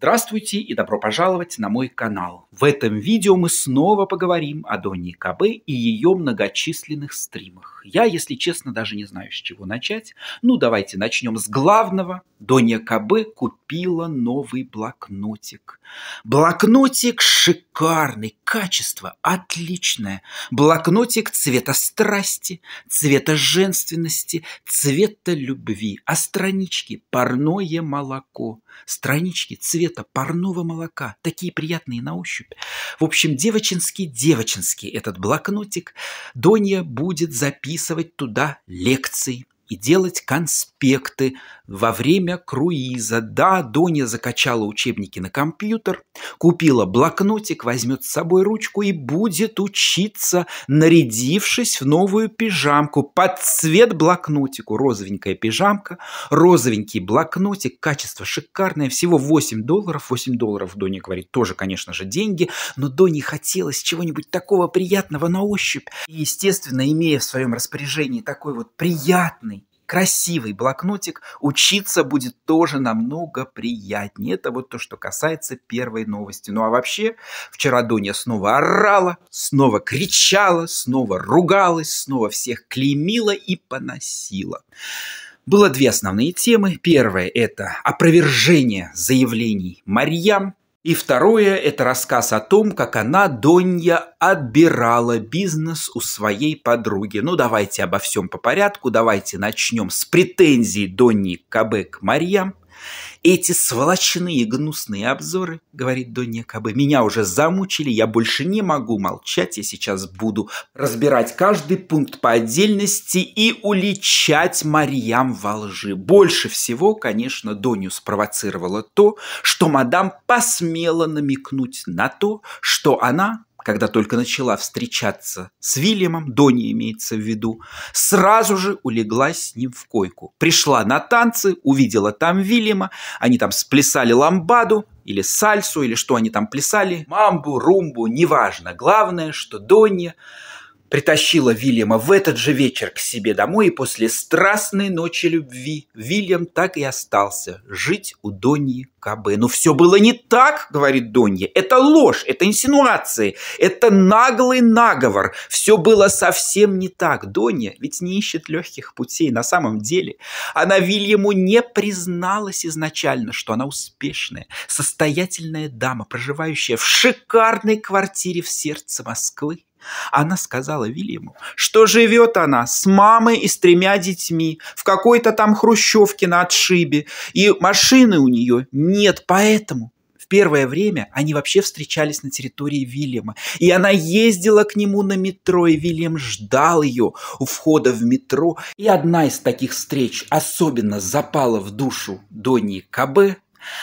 Здравствуйте и добро пожаловать на мой канал. В этом видео мы снова поговорим о Донни Кабе и ее многочисленных стримах. Я, если честно, даже не знаю, с чего начать. Ну, давайте начнем с главного. Донья Кабе купила новый блокнотик. Блокнотик шикарный, качество отличное. Блокнотик цвета страсти, цвета женственности, цвета любви. А странички – парное молоко. Странички цвета парного молока. Такие приятные на ощупь. В общем, девочинский-девочинский этот блокнотик. Донья будет записывать туда лекции – и делать конспекты во время круиза. Да, Доня закачала учебники на компьютер, купила блокнотик, возьмет с собой ручку и будет учиться, нарядившись в новую пижамку под цвет блокнотику. Розовенькая пижамка, розовенький блокнотик, качество шикарное, всего 8 долларов. 8 долларов, Доня говорит, тоже, конечно же, деньги, но Доне хотелось чего-нибудь такого приятного на ощупь. И, естественно, имея в своем распоряжении такой вот приятный красивый блокнотик, учиться будет тоже намного приятнее. Это вот то, что касается первой новости. Ну а вообще, вчера Дуня снова орала, снова кричала, снова ругалась, снова всех клеймила и поносила. Было две основные темы. Первая – это опровержение заявлений Марьям, и второе – это рассказ о том, как она, Донья, отбирала бизнес у своей подруги. Ну, давайте обо всем по порядку, давайте начнем с претензий Донни Кабек Марьям. Эти сволочные гнусные обзоры, говорит Донья Кабе, меня уже замучили, я больше не могу молчать, я сейчас буду разбирать каждый пункт по отдельности и уличать Марьям во лжи. Больше всего, конечно, Доню спровоцировало то, что мадам посмела намекнуть на то, что она, когда только начала встречаться с Вильямом, Дони имеется в виду, сразу же улеглась с ним в койку. Пришла на танцы, увидела там Вильяма, они там сплясали ламбаду, или сальсу, или что они там плясали, мамбу, румбу, неважно. Главное, что Донья притащила Вильяма в этот же вечер к себе домой, и после страстной ночи любви Вильям так и остался жить у Доньи КБ. Но все было не так, говорит Донья. Это ложь, это инсинуации, это наглый наговор. Все было совсем не так. Донья ведь не ищет легких путей. На самом деле она Вильяму не призналась изначально, что она успешная, состоятельная дама, проживающая в шикарной квартире в сердце Москвы она сказала Вильяму, что живет она с мамой и с тремя детьми в какой-то там хрущевке на отшибе, и машины у нее нет, поэтому в первое время они вообще встречались на территории Вильяма, и она ездила к нему на метро, и Вильям ждал ее у входа в метро, и одна из таких встреч особенно запала в душу Донни Кабе,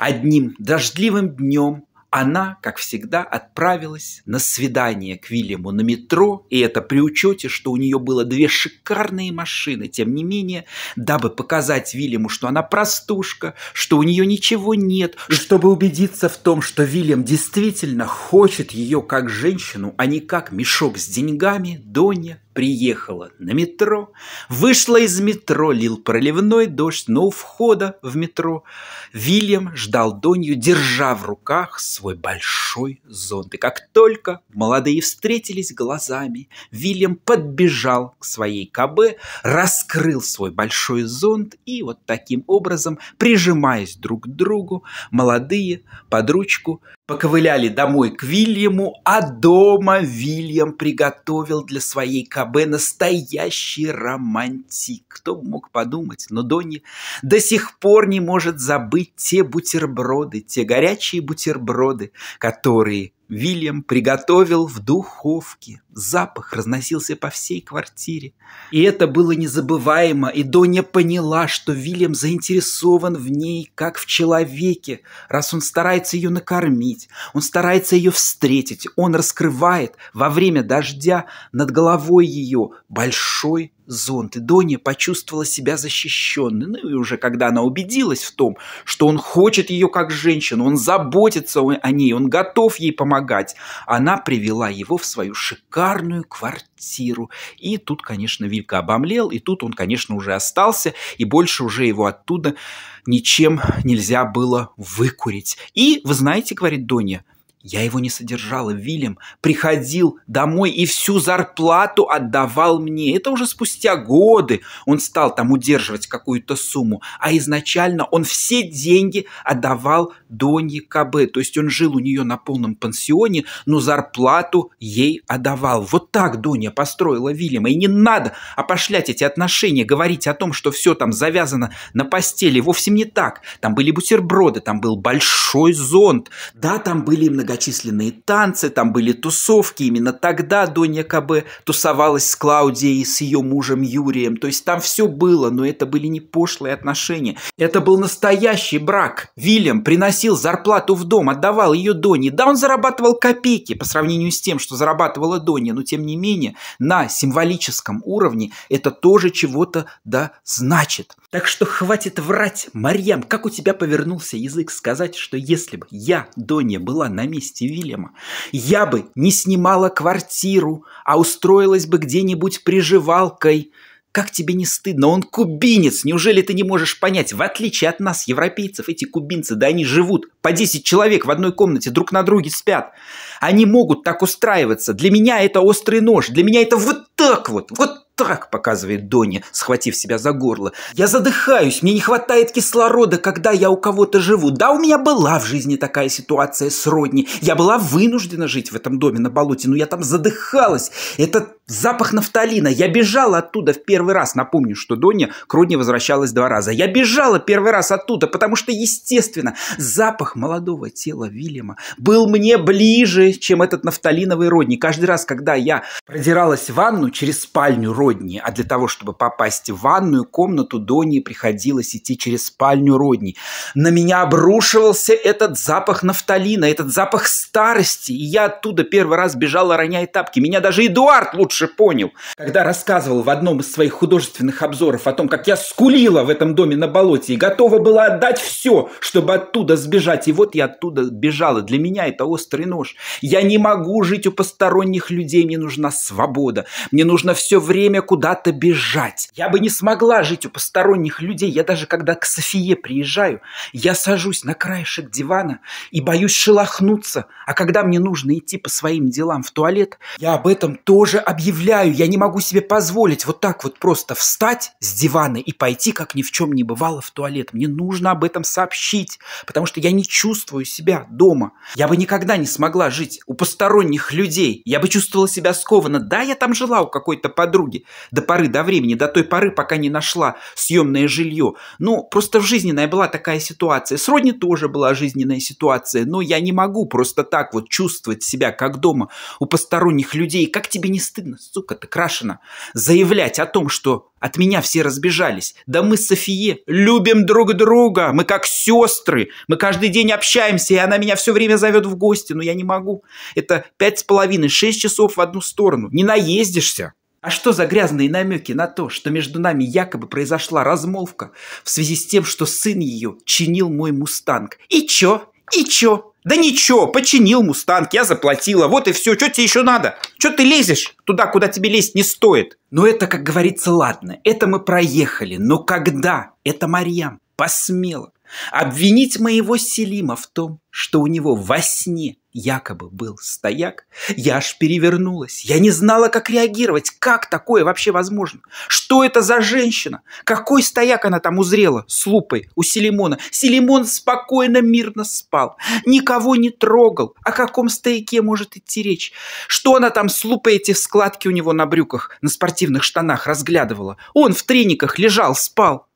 Одним дождливым днем она, как всегда, отправилась на свидание к Вильяму на метро, и это при учете, что у нее было две шикарные машины. Тем не менее, дабы показать Вильяму, что она простушка, что у нее ничего нет, чтобы убедиться в том, что Вильям действительно хочет ее как женщину, а не как мешок с деньгами, Доня приехала на метро, вышла из метро, лил проливной дождь, но у входа в метро Вильям ждал Донью, держа в руках свой большой зонт. И как только молодые встретились глазами, Вильям подбежал к своей кабе, раскрыл свой большой зонт и вот таким образом, прижимаясь друг к другу, молодые под ручку Поковыляли домой к Вильяму, а дома Вильям приготовил для своей КБ настоящий романтик. Кто бы мог подумать, но Донни до сих пор не может забыть те бутерброды, те горячие бутерброды, которые Вильям приготовил в духовке. Запах разносился по всей квартире. И это было незабываемо, и Доня поняла, что Вильям заинтересован в ней, как в человеке, раз он старается ее накормить, он старается ее встретить, он раскрывает во время дождя над головой ее большой зонт, и Доня почувствовала себя защищенной. Ну и уже когда она убедилась в том, что он хочет ее как женщину, он заботится о ней, он готов ей помогать, она привела его в свою шикарную квартиру. И тут, конечно, Вилька обомлел, и тут он, конечно, уже остался, и больше уже его оттуда ничем нельзя было выкурить. И, вы знаете, говорит Доня, я его не содержала. Вильям приходил домой и всю зарплату отдавал мне. Это уже спустя годы он стал там удерживать какую-то сумму. А изначально он все деньги отдавал Донье КБ. То есть он жил у нее на полном пансионе, но зарплату ей отдавал. Вот так Доня построила Вильяма. И не надо опошлять эти отношения, говорить о том, что все там завязано на постели. Вовсе не так. Там были бутерброды, там был большой зонт. Да, там были много многочисленные танцы, там были тусовки. Именно тогда Донья кабе тусовалась с Клаудией и с ее мужем Юрием. То есть там все было, но это были не пошлые отношения. Это был настоящий брак. Вильям приносил зарплату в дом, отдавал ее Доне. Да, он зарабатывал копейки по сравнению с тем, что зарабатывала Доня, но тем не менее на символическом уровне это тоже чего-то да значит. Так что хватит врать, Марьям, как у тебя повернулся язык сказать, что если бы я, Донья, была на месте Вильяма, я бы не снимала квартиру, а устроилась бы где-нибудь приживалкой. Как тебе не стыдно? Он кубинец! Неужели ты не можешь понять? В отличие от нас, европейцев, эти кубинцы, да они живут по 10 человек в одной комнате, друг на друге спят. Они могут так устраиваться. Для меня это острый нож, для меня это вот так вот, вот так!» – показывает Донни, схватив себя за горло. «Я задыхаюсь, мне не хватает кислорода, когда я у кого-то живу. Да, у меня была в жизни такая ситуация с родни. Я была вынуждена жить в этом доме на болоте, но я там задыхалась. Это запах нафталина. Я бежала оттуда в первый раз. Напомню, что Донни к Родни возвращалась два раза. Я бежала первый раз оттуда, потому что, естественно, запах молодого тела Вильяма был мне ближе, чем этот нафталиновый Родни. Каждый раз, когда я продиралась в ванну через спальню Родни, Родни, а для того, чтобы попасть в ванную комнату, Доне приходилось идти через спальню Родни. На меня обрушивался этот запах нафталина, этот запах старости, и я оттуда первый раз бежала, роняя тапки. Меня даже Эдуард лучше понял, когда рассказывал в одном из своих художественных обзоров о том, как я скулила в этом доме на болоте и готова была отдать все, чтобы оттуда сбежать. И вот я оттуда бежала. Для меня это острый нож. Я не могу жить у посторонних людей, мне нужна свобода. Мне нужно все время время куда-то бежать. Я бы не смогла жить у посторонних людей. Я даже когда к Софие приезжаю, я сажусь на краешек дивана и боюсь шелохнуться. А когда мне нужно идти по своим делам в туалет, я об этом тоже объявляю. Я не могу себе позволить вот так вот просто встать с дивана и пойти, как ни в чем не бывало, в туалет. Мне нужно об этом сообщить, потому что я не чувствую себя дома. Я бы никогда не смогла жить у посторонних людей. Я бы чувствовала себя скованно. Да, я там жила у какой-то подруги, до поры до времени, до той поры, пока не нашла съемное жилье. Ну, просто в жизненная была такая ситуация. Сродни тоже была жизненная ситуация, но я не могу просто так вот чувствовать себя как дома у посторонних людей. Как тебе не стыдно, сука, ты крашена, заявлять о том, что от меня все разбежались. Да мы с Софие любим друг друга, мы как сестры, мы каждый день общаемся, и она меня все время зовет в гости, но я не могу. Это пять с половиной, шесть часов в одну сторону. Не наездишься. А что за грязные намеки на то, что между нами якобы произошла размолвка в связи с тем, что сын ее чинил мой мустанг? И чё? И чё? Да ничего, починил мустанг, я заплатила, вот и все, что тебе еще надо? Что ты лезешь туда, куда тебе лезть не стоит? Но это, как говорится, ладно, это мы проехали, но когда? Это Марьям посмела Обвинить моего Селима в том, что у него во сне якобы был стояк, я аж перевернулась. Я не знала, как реагировать, как такое вообще возможно. Что это за женщина? Какой стояк она там узрела с лупой у Селимона? Селимон спокойно, мирно спал, никого не трогал. О каком стояке может идти речь? Что она там с лупой эти складки у него на брюках, на спортивных штанах разглядывала? Он в трениках лежал, спал.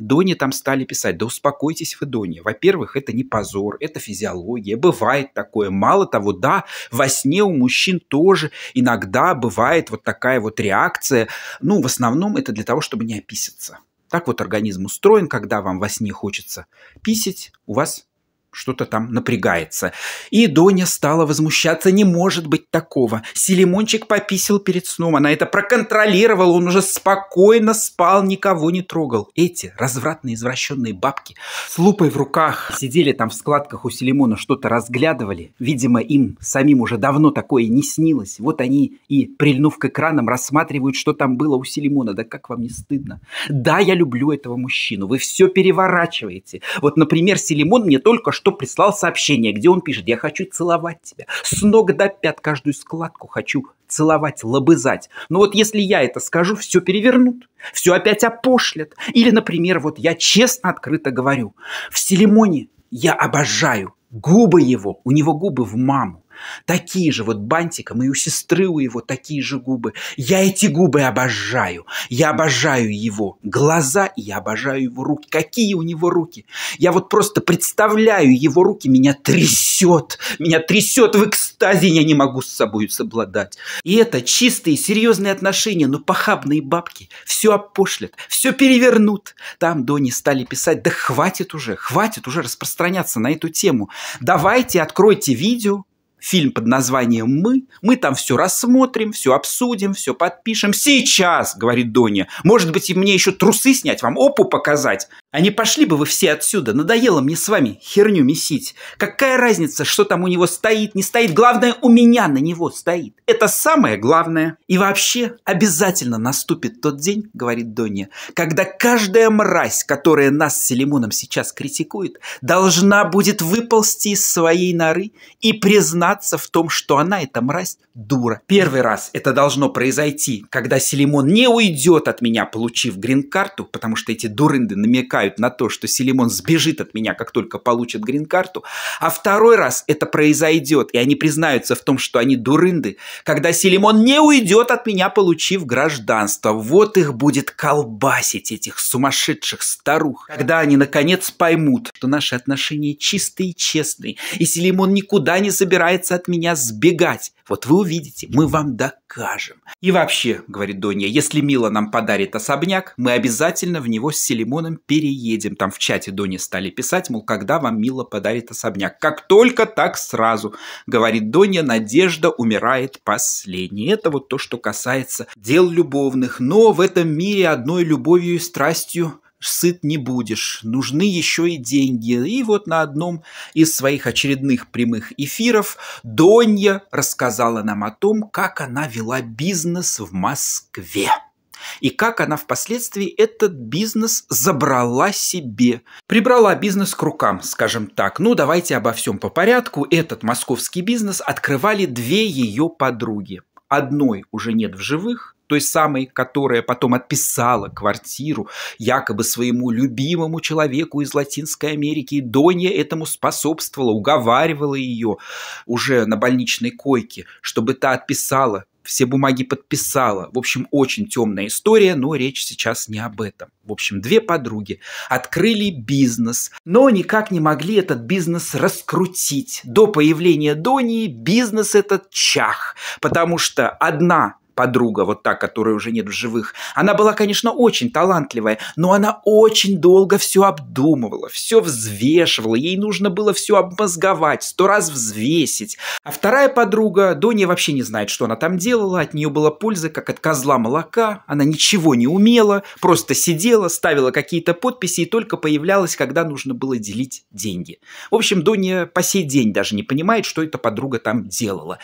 Дони там стали писать, да успокойтесь вы, Дони. Во-первых, это не позор, это физиология. Бывает такое. Мало того, да, во сне у мужчин тоже иногда бывает вот такая вот реакция. Ну, в основном это для того, чтобы не описаться. Так вот организм устроен, когда вам во сне хочется писать, у вас что-то там напрягается. И Доня стала возмущаться. Не может быть такого. Селимончик пописил перед сном. Она это проконтролировала. Он уже спокойно спал, никого не трогал. Эти развратные извращенные бабки с лупой в руках сидели там в складках у Селимона, что-то разглядывали. Видимо, им самим уже давно такое не снилось. Вот они и, прильнув к экранам, рассматривают, что там было у Селимона. Да как вам не стыдно? Да, я люблю этого мужчину. Вы все переворачиваете. Вот, например, Селимон мне только что что прислал сообщение, где он пишет, я хочу целовать тебя. С ног до пят каждую складку хочу целовать, лобызать. Но вот если я это скажу, все перевернут, все опять опошлят. Или, например, вот я честно, открыто говорю, в Селимоне я обожаю губы его, у него губы в маму. Такие же вот бантиком, и у сестры у его такие же губы. Я эти губы обожаю. Я обожаю его глаза, и я обожаю его руки. Какие у него руки? Я вот просто представляю его руки, меня трясет. Меня трясет в экстазе, я не могу с собой собладать. И это чистые, серьезные отношения, но похабные бабки все опошлят, все перевернут. Там Дони стали писать, да хватит уже, хватит уже распространяться на эту тему. Давайте, откройте видео, фильм под названием «Мы». Мы там все рассмотрим, все обсудим, все подпишем. Сейчас, говорит Доня, может быть, и мне еще трусы снять, вам опу показать. А не пошли бы вы все отсюда, надоело мне с вами херню месить. Какая разница, что там у него стоит, не стоит, главное, у меня на него стоит. Это самое главное. И вообще, обязательно наступит тот день, говорит Донья, когда каждая мразь, которая нас с Селимоном сейчас критикует, должна будет выползти из своей норы и признаться в том, что она, эта мразь, дура. Первый раз это должно произойти, когда Селимон не уйдет от меня, получив грин-карту, потому что эти дурынды намекают намекают на то, что Селимон сбежит от меня, как только получит грин-карту, а второй раз это произойдет, и они признаются в том, что они дурынды, когда Селимон не уйдет от меня, получив гражданство. Вот их будет колбасить, этих сумасшедших старух, когда они наконец поймут, что наши отношения чистые и честные, и Селимон никуда не собирается от меня сбегать. Вот вы увидите, мы вам докажем. И вообще, говорит Донья, если Мила нам подарит особняк, мы обязательно в него с Селимоном переедем. Там в чате Донья стали писать, мол, когда вам Мила подарит особняк. Как только, так сразу, говорит Донья, надежда умирает последней. Это вот то, что касается дел любовных. Но в этом мире одной любовью и страстью сыт не будешь, нужны еще и деньги. И вот на одном из своих очередных прямых эфиров Донья рассказала нам о том, как она вела бизнес в Москве. И как она впоследствии этот бизнес забрала себе. Прибрала бизнес к рукам, скажем так. Ну, давайте обо всем по порядку. Этот московский бизнес открывали две ее подруги. Одной уже нет в живых, той самой, которая потом отписала квартиру якобы своему любимому человеку из Латинской Америки. И Донья этому способствовала, уговаривала ее уже на больничной койке, чтобы та отписала все бумаги подписала. В общем, очень темная история, но речь сейчас не об этом. В общем, две подруги открыли бизнес, но никак не могли этот бизнес раскрутить. До появления Донии бизнес этот чах, потому что одна подруга, вот та, которой уже нет в живых, она была, конечно, очень талантливая, но она очень долго все обдумывала, все взвешивала, ей нужно было все обмозговать, сто раз взвесить. А вторая подруга, Доня вообще не знает, что она там делала, от нее была польза, как от козла молока, она ничего не умела, просто сидела, ставила какие-то подписи и только появлялась, когда нужно было делить деньги. В общем, Доня по сей день даже не понимает, что эта подруга там делала.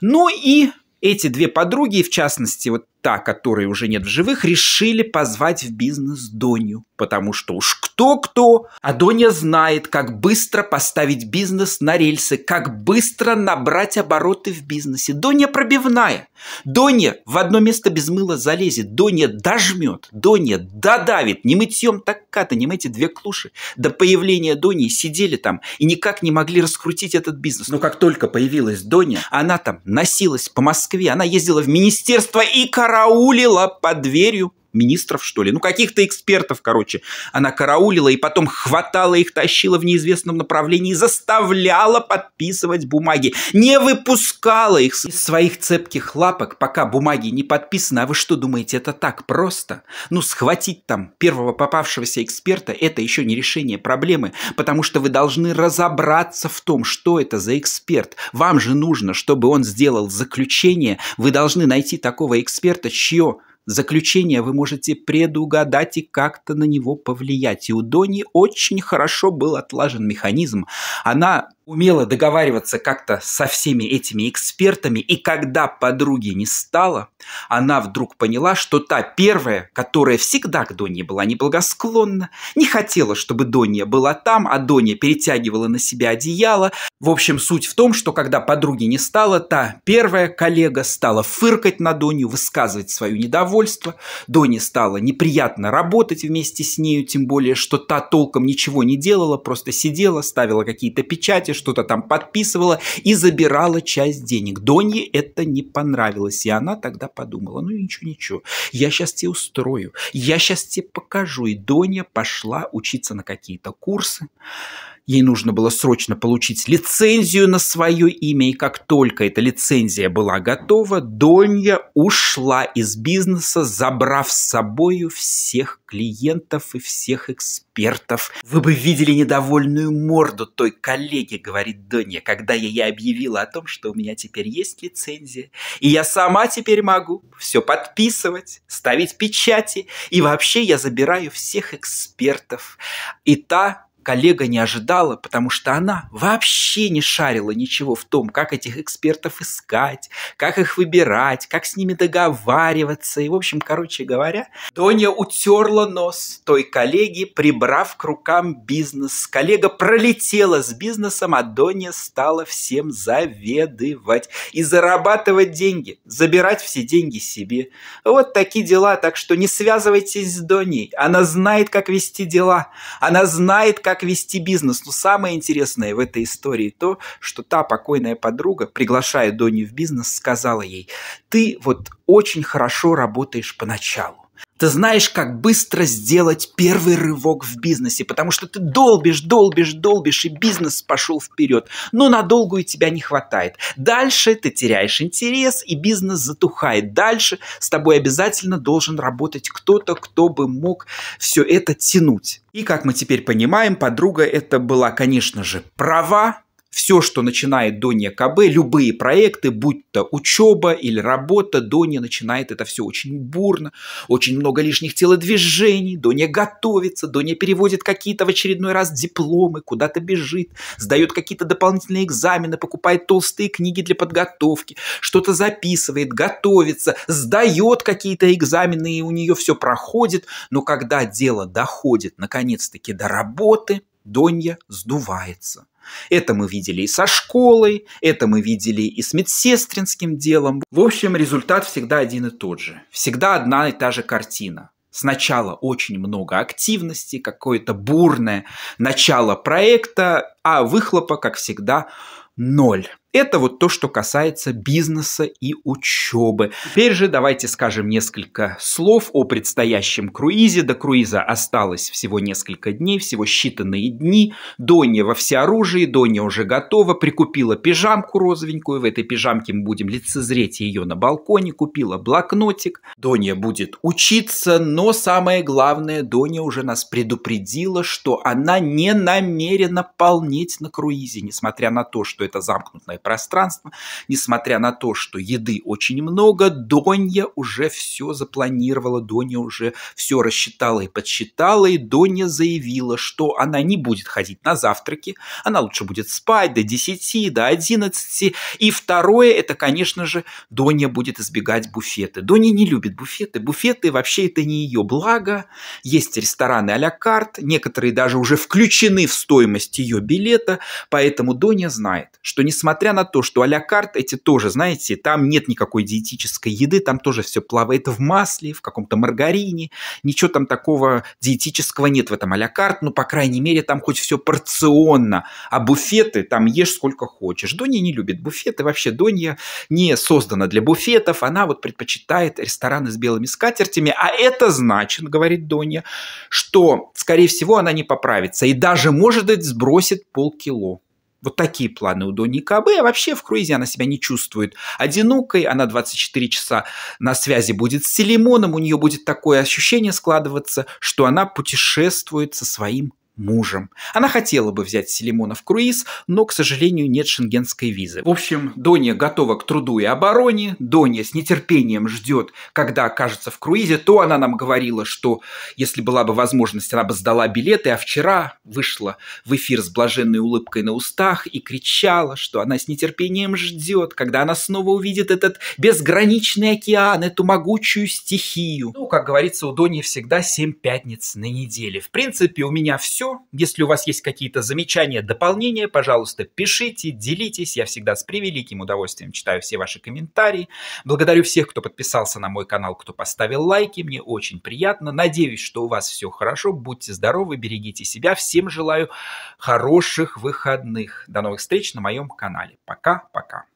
Ну и эти две подруги, в частности, вот та, которой уже нет в живых, решили позвать в бизнес Доню. Потому что уж кто-кто, а Доня знает, как быстро поставить бизнес на рельсы, как быстро набрать обороты в бизнесе. Доня пробивная. Доня в одно место без мыла залезет. Доня дожмет. Доня додавит. Не мытьем так не эти две клуши. До появления Дони сидели там и никак не могли раскрутить этот бизнес. Но как только появилась Доня, она там носилась по Москве Москве. Она ездила в министерство и караулила под дверью министров, что ли, ну, каких-то экспертов, короче. Она караулила и потом хватала их, тащила в неизвестном направлении, заставляла подписывать бумаги, не выпускала их из своих цепких лапок, пока бумаги не подписаны. А вы что думаете, это так просто? Ну, схватить там первого попавшегося эксперта – это еще не решение проблемы, потому что вы должны разобраться в том, что это за эксперт. Вам же нужно, чтобы он сделал заключение, вы должны найти такого эксперта, чье заключение вы можете предугадать и как-то на него повлиять. И у Дони очень хорошо был отлажен механизм. Она умела договариваться как-то со всеми этими экспертами, и когда подруги не стало, она вдруг поняла, что та первая, которая всегда к Донье была неблагосклонна, не хотела, чтобы Донья была там, а Донья перетягивала на себя одеяло. В общем, суть в том, что когда подруги не стало, та первая коллега стала фыркать на Донью, высказывать свое недовольство. Доне стало неприятно работать вместе с нею, тем более, что та толком ничего не делала, просто сидела, ставила какие-то печати, что-то там подписывала и забирала часть денег. Донье это не понравилось, и она тогда подумала, ну ничего, ничего, я сейчас тебе устрою, я сейчас тебе покажу. И Донья пошла учиться на какие-то курсы ей нужно было срочно получить лицензию на свое имя, и как только эта лицензия была готова, Донья ушла из бизнеса, забрав с собою всех клиентов и всех экспертов. Вы бы видели недовольную морду той коллеги, говорит Донья, когда я ей объявила о том, что у меня теперь есть лицензия, и я сама теперь могу все подписывать, ставить печати, и вообще я забираю всех экспертов. И та коллега не ожидала, потому что она вообще не шарила ничего в том, как этих экспертов искать, как их выбирать, как с ними договариваться. И, в общем, короче говоря, Доня утерла нос той коллеги, прибрав к рукам бизнес. Коллега пролетела с бизнесом, а Доня стала всем заведывать и зарабатывать деньги, забирать все деньги себе. Вот такие дела, так что не связывайтесь с Доней. Она знает, как вести дела. Она знает, как как вести бизнес. Но самое интересное в этой истории то, что та покойная подруга, приглашая Доню в бизнес, сказала ей, ты вот очень хорошо работаешь поначалу ты знаешь, как быстро сделать первый рывок в бизнесе, потому что ты долбишь, долбишь, долбишь, и бизнес пошел вперед. Но надолго и тебя не хватает. Дальше ты теряешь интерес, и бизнес затухает. Дальше с тобой обязательно должен работать кто-то, кто бы мог все это тянуть. И как мы теперь понимаем, подруга это была, конечно же, права, все, что начинает до НКБ, любые проекты, будь то учеба или работа, Доня начинает это все очень бурно, очень много лишних телодвижений, Доня готовится, Доня переводит какие-то в очередной раз дипломы, куда-то бежит, сдает какие-то дополнительные экзамены, покупает толстые книги для подготовки, что-то записывает, готовится, сдает какие-то экзамены, и у нее все проходит, но когда дело доходит наконец-таки до работы, Донья сдувается это мы видели и со школой, это мы видели и с медсестринским делом. В общем, результат всегда один и тот же. Всегда одна и та же картина. Сначала очень много активности, какое-то бурное начало проекта, а выхлопа, как всегда, ноль. Это вот то, что касается бизнеса и учебы. Теперь же давайте скажем несколько слов о предстоящем круизе. До круиза осталось всего несколько дней, всего считанные дни. Доня во всеоружии, Доня уже готова, прикупила пижамку розовенькую. В этой пижамке мы будем лицезреть ее на балконе, купила блокнотик. Доня будет учиться, но самое главное, Доня уже нас предупредила, что она не намерена полнеть на круизе, несмотря на то, что это замкнутая пространство. Несмотря на то, что еды очень много, Донья уже все запланировала, Донья уже все рассчитала и подсчитала, и Донья заявила, что она не будет ходить на завтраки, она лучше будет спать до 10, до 11. И второе, это, конечно же, Донья будет избегать буфеты. Донья не любит буфеты, буфеты вообще это не ее благо. Есть рестораны а-ля карт, некоторые даже уже включены в стоимость ее билета, поэтому Доня знает, что несмотря на то, что а-ля карт эти тоже, знаете, там нет никакой диетической еды, там тоже все плавает в масле, в каком-то маргарине, ничего там такого диетического нет в этом а-ля карт, ну, по крайней мере, там хоть все порционно, а буфеты там ешь сколько хочешь. Донья не любит буфеты, вообще Донья не создана для буфетов, она вот предпочитает рестораны с белыми скатертями, а это значит, говорит Донья, что, скорее всего, она не поправится и даже, может быть, сбросит полкило. Вот такие планы у Дони КБ. А вообще в круизе она себя не чувствует одинокой. Она 24 часа на связи будет с Селимоном. У нее будет такое ощущение складываться, что она путешествует со своим мужем. Она хотела бы взять Селимона в круиз, но, к сожалению, нет шенгенской визы. В общем, Доня готова к труду и обороне, Доня с нетерпением ждет, когда окажется в круизе, то она нам говорила, что если была бы возможность, она бы сдала билеты, а вчера вышла в эфир с блаженной улыбкой на устах и кричала, что она с нетерпением ждет, когда она снова увидит этот безграничный океан, эту могучую стихию. Ну, как говорится, у Дони всегда семь пятниц на неделе. В принципе, у меня все все. Если у вас есть какие-то замечания, дополнения, пожалуйста, пишите, делитесь. Я всегда с превеликим удовольствием читаю все ваши комментарии. Благодарю всех, кто подписался на мой канал, кто поставил лайки. Мне очень приятно. Надеюсь, что у вас все хорошо. Будьте здоровы, берегите себя. Всем желаю хороших выходных. До новых встреч на моем канале. Пока-пока.